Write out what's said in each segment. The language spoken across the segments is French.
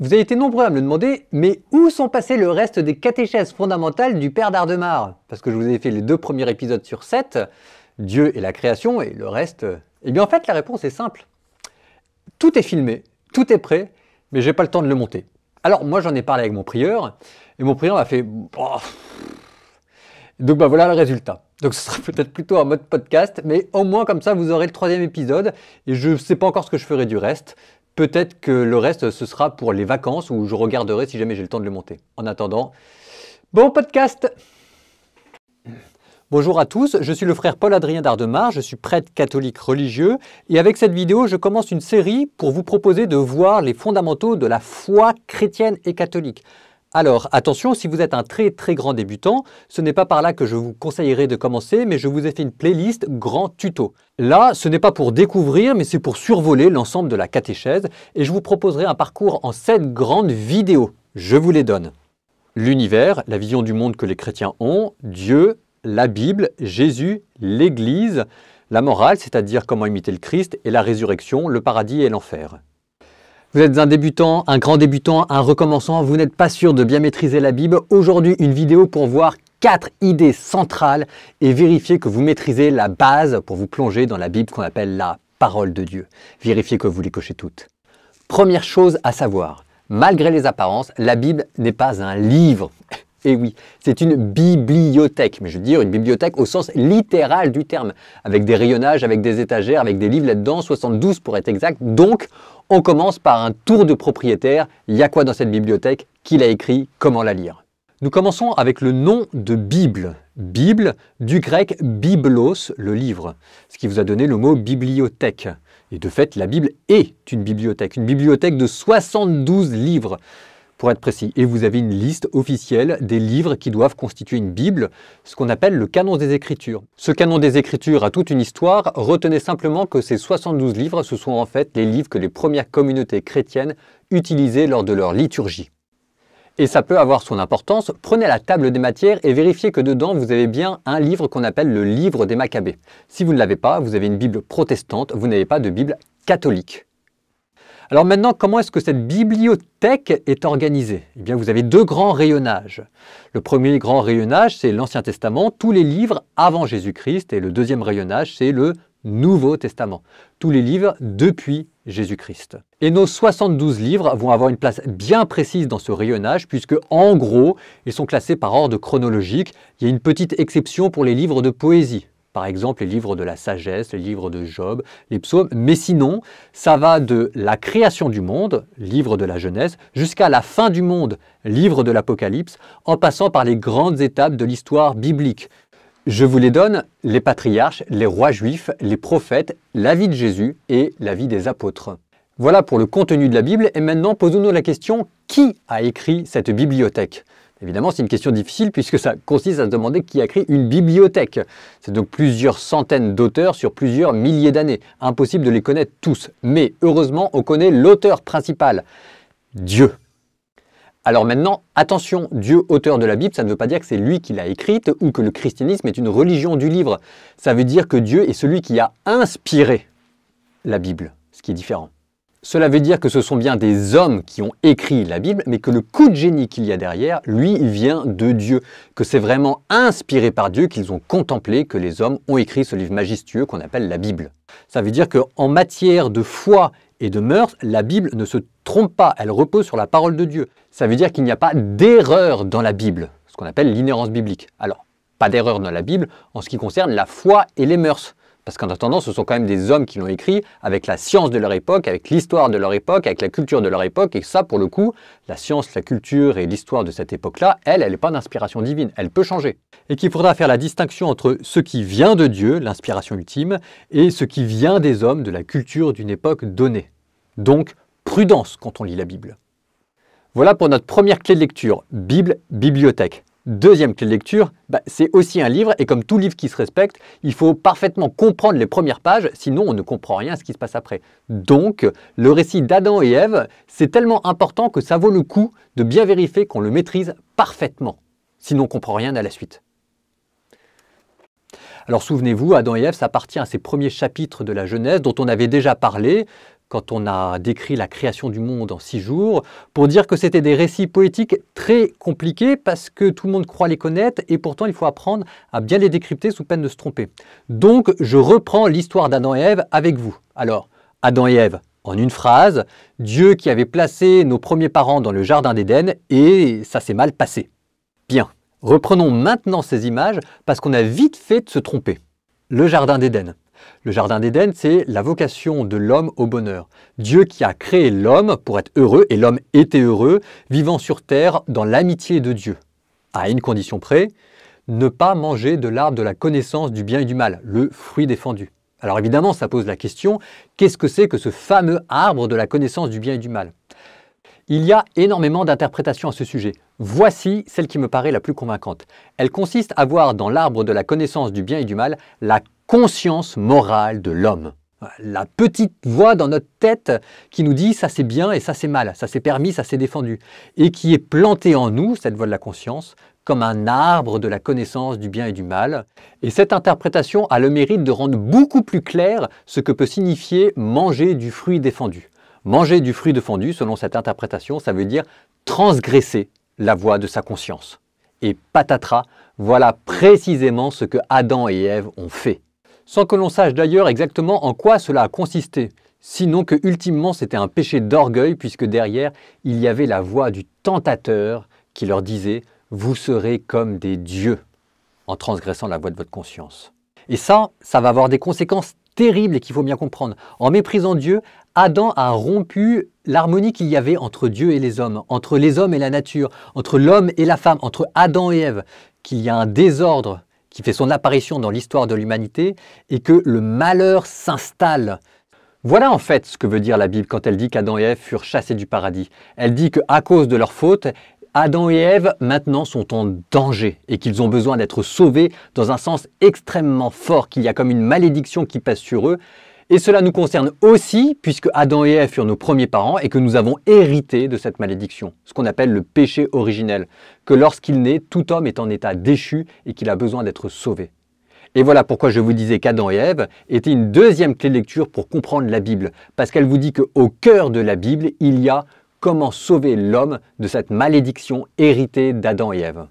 Vous avez été nombreux à me le demander, mais où sont passés le reste des catéchèses fondamentales du Père d'Ardemar Parce que je vous ai fait les deux premiers épisodes sur 7, Dieu et la création, et le reste... Eh bien en fait, la réponse est simple. Tout est filmé, tout est prêt, mais j'ai pas le temps de le monter. Alors moi, j'en ai parlé avec mon prieur, et mon prieur m'a fait... Oh. Donc bah voilà le résultat. Donc ce sera peut-être plutôt en mode podcast, mais au moins comme ça vous aurez le troisième épisode, et je sais pas encore ce que je ferai du reste, Peut-être que le reste, ce sera pour les vacances où je regarderai si jamais j'ai le temps de le monter. En attendant, bon podcast Bonjour à tous, je suis le frère Paul-Adrien Dardemar, je suis prêtre catholique religieux et avec cette vidéo, je commence une série pour vous proposer de voir les fondamentaux de la foi chrétienne et catholique. Alors attention, si vous êtes un très très grand débutant, ce n'est pas par là que je vous conseillerais de commencer, mais je vous ai fait une playlist grand tuto. Là, ce n'est pas pour découvrir, mais c'est pour survoler l'ensemble de la catéchèse, et je vous proposerai un parcours en sept grandes vidéos. Je vous les donne. L'univers, la vision du monde que les chrétiens ont, Dieu, la Bible, Jésus, l'Église, la morale, c'est-à-dire comment imiter le Christ, et la résurrection, le paradis et l'enfer. Vous êtes un débutant, un grand débutant, un recommençant, vous n'êtes pas sûr de bien maîtriser la Bible. Aujourd'hui, une vidéo pour voir quatre idées centrales et vérifier que vous maîtrisez la base pour vous plonger dans la Bible qu'on appelle la parole de Dieu. Vérifiez que vous les cochez toutes. Première chose à savoir, malgré les apparences, la Bible n'est pas un livre. Et eh oui, c'est une bibliothèque, mais je veux dire une bibliothèque au sens littéral du terme, avec des rayonnages, avec des étagères, avec des livres là-dedans, 72 pour être exact. Donc, on commence par un tour de propriétaire. Il y a quoi dans cette bibliothèque Qui l'a écrit Comment la lire Nous commençons avec le nom de Bible. Bible, du grec biblos, le livre, ce qui vous a donné le mot bibliothèque. Et de fait, la Bible est une bibliothèque, une bibliothèque de 72 livres pour être précis. Et vous avez une liste officielle des livres qui doivent constituer une Bible, ce qu'on appelle le canon des Écritures. Ce canon des Écritures a toute une histoire, retenez simplement que ces 72 livres, ce sont en fait les livres que les premières communautés chrétiennes utilisaient lors de leur liturgie. Et ça peut avoir son importance, prenez la table des matières et vérifiez que dedans vous avez bien un livre qu'on appelle le livre des Maccabées. Si vous ne l'avez pas, vous avez une Bible protestante, vous n'avez pas de Bible catholique. Alors maintenant, comment est-ce que cette bibliothèque est organisée Eh bien, vous avez deux grands rayonnages. Le premier grand rayonnage, c'est l'Ancien Testament, tous les livres avant Jésus-Christ, et le deuxième rayonnage, c'est le Nouveau Testament, tous les livres depuis Jésus-Christ. Et nos 72 livres vont avoir une place bien précise dans ce rayonnage, puisque en gros, ils sont classés par ordre chronologique. Il y a une petite exception pour les livres de poésie par exemple les livres de la sagesse, les livres de Job, les psaumes, mais sinon, ça va de la création du monde, livre de la jeunesse, jusqu'à la fin du monde, livre de l'Apocalypse, en passant par les grandes étapes de l'histoire biblique. Je vous les donne, les patriarches, les rois juifs, les prophètes, la vie de Jésus et la vie des apôtres. Voilà pour le contenu de la Bible, et maintenant posons-nous la question, qui a écrit cette bibliothèque Évidemment, c'est une question difficile puisque ça consiste à se demander qui a créé une bibliothèque. C'est donc plusieurs centaines d'auteurs sur plusieurs milliers d'années. Impossible de les connaître tous. Mais heureusement, on connaît l'auteur principal, Dieu. Alors maintenant, attention, Dieu auteur de la Bible, ça ne veut pas dire que c'est lui qui l'a écrite ou que le christianisme est une religion du livre. Ça veut dire que Dieu est celui qui a inspiré la Bible, ce qui est différent. Cela veut dire que ce sont bien des hommes qui ont écrit la Bible, mais que le coup de génie qu'il y a derrière, lui, vient de Dieu, que c'est vraiment inspiré par Dieu qu'ils ont contemplé que les hommes ont écrit ce livre majestueux qu'on appelle la Bible. Ça veut dire qu'en matière de foi et de mœurs, la Bible ne se trompe pas, elle repose sur la parole de Dieu. Ça veut dire qu'il n'y a pas d'erreur dans la Bible, ce qu'on appelle l'inhérence biblique. Alors, pas d'erreur dans la Bible en ce qui concerne la foi et les mœurs. Parce qu'en attendant, ce sont quand même des hommes qui l'ont écrit avec la science de leur époque, avec l'histoire de leur époque, avec la culture de leur époque. Et ça, pour le coup, la science, la culture et l'histoire de cette époque-là, elle, elle n'est pas d'inspiration divine. Elle peut changer. Et qu'il faudra faire la distinction entre ce qui vient de Dieu, l'inspiration ultime, et ce qui vient des hommes, de la culture d'une époque donnée. Donc, prudence quand on lit la Bible. Voilà pour notre première clé de lecture, Bible, bibliothèque. Deuxième clé de lecture, bah, c'est aussi un livre, et comme tout livre qui se respecte, il faut parfaitement comprendre les premières pages, sinon on ne comprend rien à ce qui se passe après. Donc, le récit d'Adam et Ève, c'est tellement important que ça vaut le coup de bien vérifier qu'on le maîtrise parfaitement, sinon on ne comprend rien à la suite. Alors souvenez-vous, Adam et Ève, ça appartient à ces premiers chapitres de la Genèse dont on avait déjà parlé quand on a décrit la création du monde en six jours, pour dire que c'était des récits poétiques très compliqués parce que tout le monde croit les connaître et pourtant il faut apprendre à bien les décrypter sous peine de se tromper. Donc je reprends l'histoire d'Adam et Ève avec vous. Alors, Adam et Ève, en une phrase, Dieu qui avait placé nos premiers parents dans le jardin d'Éden et ça s'est mal passé. Bien, reprenons maintenant ces images parce qu'on a vite fait de se tromper. Le jardin d'Éden. Le Jardin d'Éden, c'est la vocation de l'homme au bonheur. Dieu qui a créé l'homme pour être heureux, et l'homme était heureux, vivant sur terre dans l'amitié de Dieu. À une condition près, ne pas manger de l'arbre de la connaissance du bien et du mal, le fruit défendu. Alors évidemment, ça pose la question, qu'est-ce que c'est que ce fameux arbre de la connaissance du bien et du mal Il y a énormément d'interprétations à ce sujet. Voici celle qui me paraît la plus convaincante. Elle consiste à voir dans l'arbre de la connaissance du bien et du mal la conscience morale de l'homme. La petite voix dans notre tête qui nous dit ça c'est bien et ça c'est mal, ça c'est permis, ça c'est défendu, et qui est plantée en nous, cette voix de la conscience, comme un arbre de la connaissance du bien et du mal. Et cette interprétation a le mérite de rendre beaucoup plus clair ce que peut signifier manger du fruit défendu. Manger du fruit défendu, selon cette interprétation, ça veut dire transgresser la voix de sa conscience. Et patatras, voilà précisément ce que Adam et Ève ont fait sans que l'on sache d'ailleurs exactement en quoi cela a consisté, sinon que ultimement c'était un péché d'orgueil, puisque derrière il y avait la voix du tentateur qui leur disait ⁇ Vous serez comme des dieux ⁇ en transgressant la voix de votre conscience. Et ça, ça va avoir des conséquences terribles et qu'il faut bien comprendre. En méprisant Dieu, Adam a rompu l'harmonie qu'il y avait entre Dieu et les hommes, entre les hommes et la nature, entre l'homme et la femme, entre Adam et Ève, qu'il y a un désordre qui fait son apparition dans l'histoire de l'humanité et que le malheur s'installe. Voilà en fait ce que veut dire la Bible quand elle dit qu'Adam et Ève furent chassés du paradis. Elle dit qu'à cause de leur faute, Adam et Ève maintenant sont en danger et qu'ils ont besoin d'être sauvés dans un sens extrêmement fort, qu'il y a comme une malédiction qui passe sur eux et cela nous concerne aussi puisque Adam et Ève furent nos premiers parents et que nous avons hérité de cette malédiction, ce qu'on appelle le péché originel, que lorsqu'il naît, tout homme est en état déchu et qu'il a besoin d'être sauvé. Et voilà pourquoi je vous disais qu'Adam et Ève étaient une deuxième clé de lecture pour comprendre la Bible, parce qu'elle vous dit qu'au cœur de la Bible, il y a comment sauver l'homme de cette malédiction héritée d'Adam et Ève.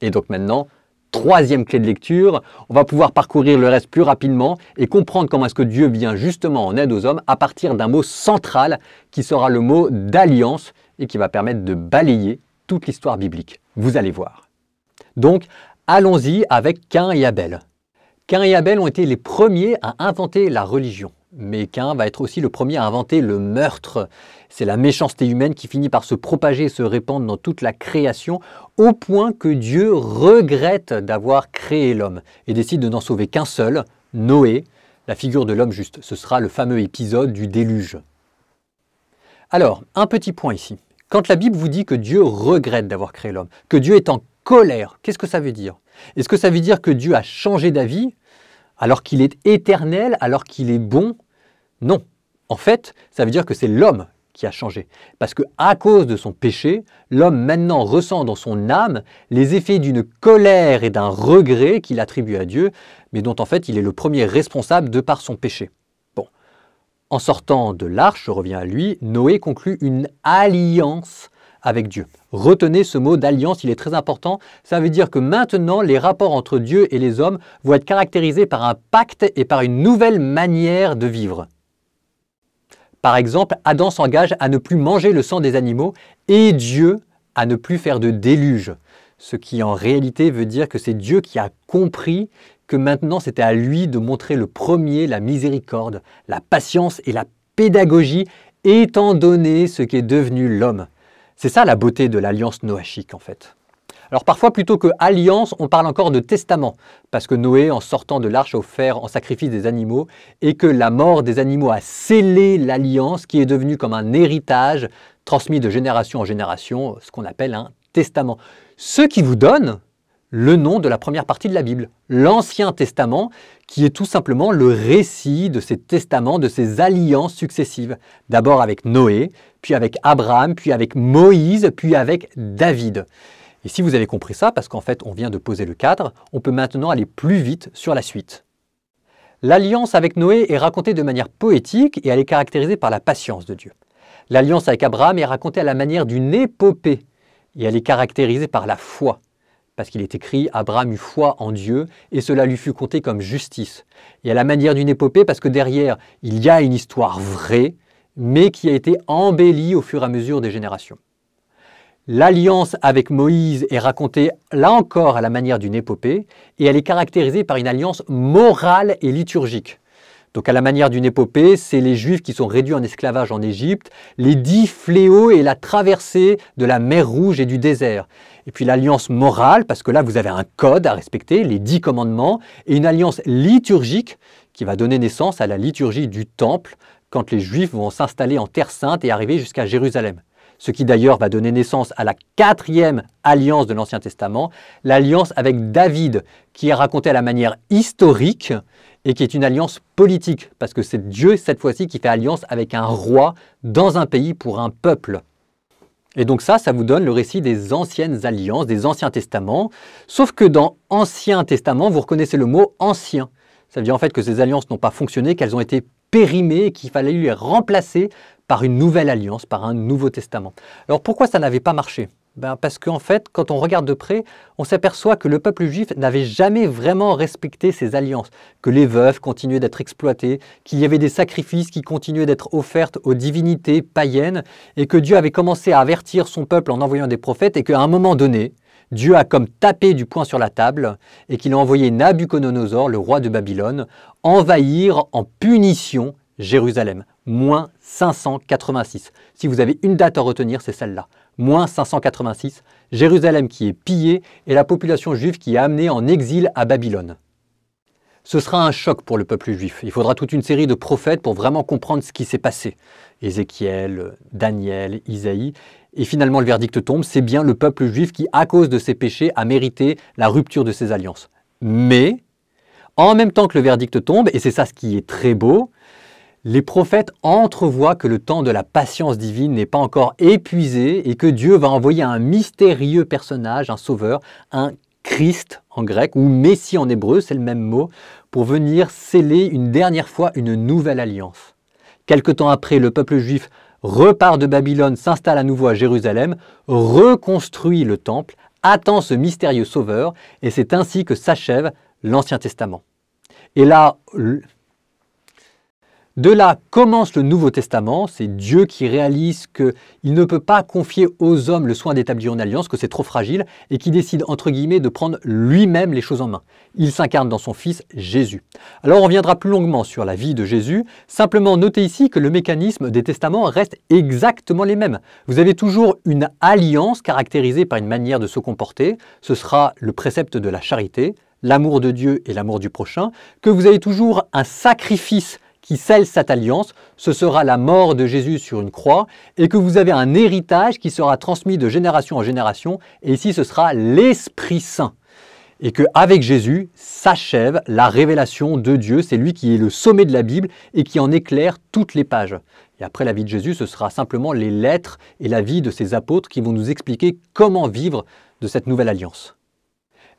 Et donc maintenant, troisième clé de lecture, on va pouvoir parcourir le reste plus rapidement et comprendre comment est-ce que Dieu vient justement en aide aux hommes à partir d'un mot central qui sera le mot d'alliance et qui va permettre de balayer toute l'histoire biblique. Vous allez voir. Donc, allons-y avec Cain et Abel. Cain et Abel ont été les premiers à inventer la religion mais qu'un va être aussi le premier à inventer le meurtre. C'est la méchanceté humaine qui finit par se propager et se répandre dans toute la création, au point que Dieu regrette d'avoir créé l'homme et décide de n'en sauver qu'un seul, Noé, la figure de l'homme juste. Ce sera le fameux épisode du déluge. Alors, un petit point ici. Quand la Bible vous dit que Dieu regrette d'avoir créé l'homme, que Dieu est en colère, qu'est-ce que ça veut dire Est-ce que ça veut dire que Dieu a changé d'avis alors qu'il est éternel, alors qu'il est bon Non. En fait, ça veut dire que c'est l'homme qui a changé. Parce que à cause de son péché, l'homme maintenant ressent dans son âme les effets d'une colère et d'un regret qu'il attribue à Dieu, mais dont en fait il est le premier responsable de par son péché. Bon. En sortant de l'arche, je reviens à lui, Noé conclut une alliance avec Dieu. Retenez ce mot d'alliance, il est très important. Ça veut dire que maintenant, les rapports entre Dieu et les hommes vont être caractérisés par un pacte et par une nouvelle manière de vivre. Par exemple, Adam s'engage à ne plus manger le sang des animaux et Dieu à ne plus faire de déluge. Ce qui en réalité veut dire que c'est Dieu qui a compris que maintenant c'était à lui de montrer le premier la miséricorde, la patience et la pédagogie, étant donné ce qu'est devenu l'homme. C'est ça la beauté de l'alliance noachique en fait. Alors parfois, plutôt que alliance, on parle encore de testament, parce que Noé, en sortant de l'arche, a offert en sacrifice des animaux, et que la mort des animaux a scellé l'alliance qui est devenue comme un héritage transmis de génération en génération, ce qu'on appelle un testament. Ce qui vous donne le nom de la première partie de la Bible, l'Ancien Testament, qui est tout simplement le récit de ces testaments, de ces alliances successives, d'abord avec Noé, puis avec Abraham, puis avec Moïse, puis avec David. Et si vous avez compris ça, parce qu'en fait on vient de poser le cadre, on peut maintenant aller plus vite sur la suite. L'alliance avec Noé est racontée de manière poétique et elle est caractérisée par la patience de Dieu. L'alliance avec Abraham est racontée à la manière d'une épopée et elle est caractérisée par la foi parce qu'il est écrit Abraham eut foi en Dieu et cela lui fut compté comme justice. Et à la manière d'une épopée, parce que derrière, il y a une histoire vraie, mais qui a été embellie au fur et à mesure des générations. L'alliance avec Moïse est racontée là encore à la manière d'une épopée, et elle est caractérisée par une alliance morale et liturgique. Donc à la manière d'une épopée, c'est les Juifs qui sont réduits en esclavage en Égypte, les dix fléaux et la traversée de la mer Rouge et du désert. Et puis l'alliance morale, parce que là vous avez un code à respecter, les dix commandements, et une alliance liturgique qui va donner naissance à la liturgie du Temple quand les Juifs vont s'installer en Terre sainte et arriver jusqu'à Jérusalem ce qui d'ailleurs va donner naissance à la quatrième alliance de l'Ancien Testament, l'alliance avec David, qui est racontée à la manière historique et qui est une alliance politique, parce que c'est Dieu cette fois-ci qui fait alliance avec un roi dans un pays pour un peuple. Et donc ça, ça vous donne le récit des anciennes alliances, des anciens testaments, sauf que dans Ancien Testament, vous reconnaissez le mot ancien. Ça veut dire en fait que ces alliances n'ont pas fonctionné, qu'elles ont été périmées, qu'il fallait les remplacer par une nouvelle alliance, par un nouveau testament. Alors pourquoi ça n'avait pas marché ben Parce qu'en fait, quand on regarde de près, on s'aperçoit que le peuple juif n'avait jamais vraiment respecté ces alliances, que les veuves continuaient d'être exploitées, qu'il y avait des sacrifices qui continuaient d'être offertes aux divinités païennes, et que Dieu avait commencé à avertir son peuple en envoyant des prophètes, et qu'à un moment donné, Dieu a comme tapé du poing sur la table et qu'il a envoyé Nabuchodonosor, le roi de Babylone, envahir en punition Jérusalem, moins 586. Si vous avez une date à retenir, c'est celle-là. Moins 586, Jérusalem qui est pillée et la population juive qui est amenée en exil à Babylone. Ce sera un choc pour le peuple juif. Il faudra toute une série de prophètes pour vraiment comprendre ce qui s'est passé. Ézéchiel, Daniel, Isaïe. Et finalement, le verdict tombe, c'est bien le peuple juif qui, à cause de ses péchés, a mérité la rupture de ses alliances. Mais, en même temps que le verdict tombe, et c'est ça ce qui est très beau, les prophètes entrevoient que le temps de la patience divine n'est pas encore épuisé et que Dieu va envoyer un mystérieux personnage, un sauveur, un Christ en grec ou Messie en hébreu, c'est le même mot, pour venir sceller une dernière fois une nouvelle alliance. Quelque temps après, le peuple juif repart de Babylone, s'installe à nouveau à Jérusalem, reconstruit le temple, attend ce mystérieux sauveur, et c'est ainsi que s'achève l'Ancien Testament. Et là, de là commence le Nouveau Testament, c'est Dieu qui réalise qu'il ne peut pas confier aux hommes le soin d'établir une alliance, que c'est trop fragile, et qui décide, entre guillemets, de prendre lui-même les choses en main. Il s'incarne dans son Fils Jésus. Alors on reviendra plus longuement sur la vie de Jésus, simplement notez ici que le mécanisme des testaments reste exactement les mêmes. Vous avez toujours une alliance caractérisée par une manière de se comporter, ce sera le précepte de la charité, l'amour de Dieu et l'amour du prochain, que vous avez toujours un sacrifice qui scelle cette alliance, ce sera la mort de Jésus sur une croix, et que vous avez un héritage qui sera transmis de génération en génération, et ici ce sera l'Esprit Saint. Et que avec Jésus s'achève la révélation de Dieu, c'est lui qui est le sommet de la Bible et qui en éclaire toutes les pages. Et après la vie de Jésus, ce sera simplement les lettres et la vie de ses apôtres qui vont nous expliquer comment vivre de cette nouvelle alliance.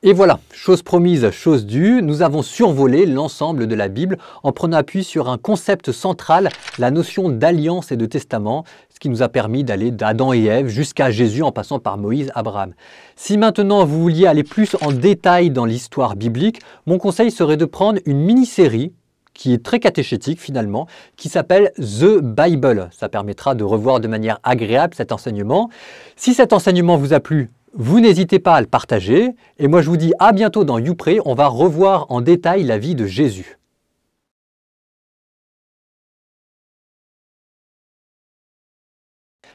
Et voilà, chose promise, chose due, nous avons survolé l'ensemble de la Bible en prenant appui sur un concept central, la notion d'alliance et de testament, ce qui nous a permis d'aller d'Adam et Ève jusqu'à Jésus en passant par Moïse, Abraham. Si maintenant vous vouliez aller plus en détail dans l'histoire biblique, mon conseil serait de prendre une mini-série qui est très catéchétique finalement, qui s'appelle The Bible. Ça permettra de revoir de manière agréable cet enseignement. Si cet enseignement vous a plu, vous n'hésitez pas à le partager. Et moi, je vous dis à bientôt dans YouPré. On va revoir en détail la vie de Jésus.